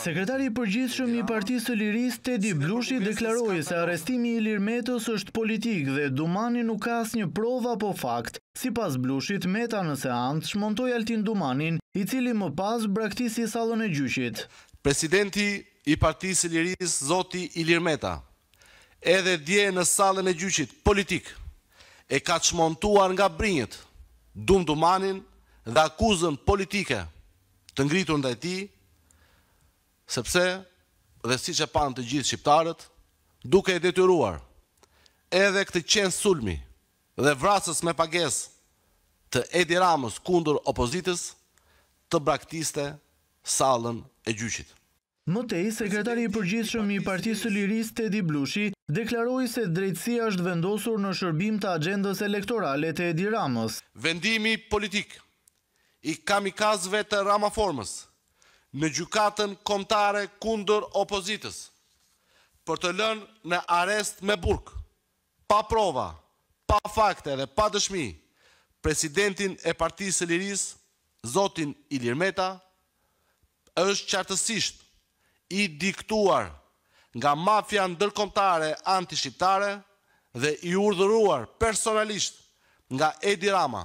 Sekretari përgjithshëm i Partisë së Lirisë Tedi Blushi deklaroi se arrestimi i Ilir është politik dhe Dumani nuk ka asnjë provë apo fakt. Sipas Blushit, Meta në seancë shmontoi Altin Dumanin, i cili më pas braktisi sallën e gjyqit. Presidenti i Partisë së Lirisë Zoti Ilir Meta edhe dje në sallën e gjyqit politik e ka çmontuar nga brinjët Dum Dumanin dhe akuzën politike të ngritur ndaj tij sepse dhe si që panë të gjithë shqiptarët, duke e detyruar, edhe këtë qenë sulmi dhe vrasës me pages të Edi Ramës kundur opozitës, të braktiste salën e gjyqit. Mëtej, sekretari i përgjithshëm i partisë të lirisë Teddy Blushi, deklaroi se drejtësia është vendosur në shërbim të agendës elektorale të Edi Ramës. Vendimi politik i kamikazve të ramaformës në gjukatën kontare kundër opozitës për të lënë në arest me burk, pa prova, pa fakte dhe pa dëshmi, presidentin e partijës e liris, Zotin Ilir Meta, është qartësisht i diktuar nga mafian dërkontare anti-shqiptare dhe i urdhuruar personalisht nga Edi Rama,